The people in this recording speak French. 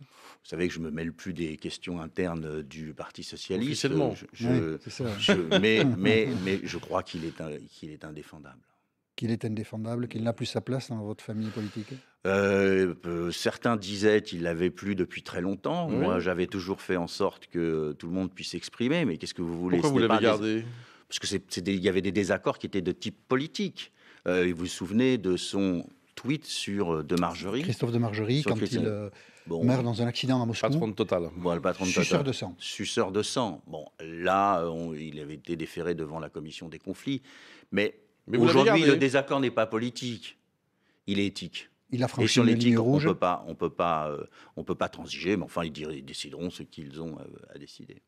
Vous savez que je me mêle plus des questions internes euh, du Parti socialiste. mais, mais, mais je crois qu'il est, est indéfendable. Qu'il est indéfendable, qu'il n'a plus sa place dans votre famille politique euh, euh, Certains disaient qu'il l'avait plus depuis très longtemps. Moi, j'avais toujours fait en sorte que tout le monde puisse s'exprimer. Mais qu'est-ce que vous voulez Pourquoi vous l'avez gardé Parce qu'il y avait des désaccords qui étaient de type politique. vous vous souvenez de son sur euh, de Margerie. Christophe de Margerie, quand il euh, meurt dans un accident à Moscou. Patron de Total. Bon, patron de Suceur de sang. Suceur de sang. Bon, là, euh, il avait été déféré devant la commission des conflits. Mais, aujourd'hui, le désaccord n'est pas politique, il est éthique. Il a franchi Et sur l'éthique, on ne peut pas, on peut pas, peut pas transiger. Mais enfin, ils décideront ce qu'ils ont à décider.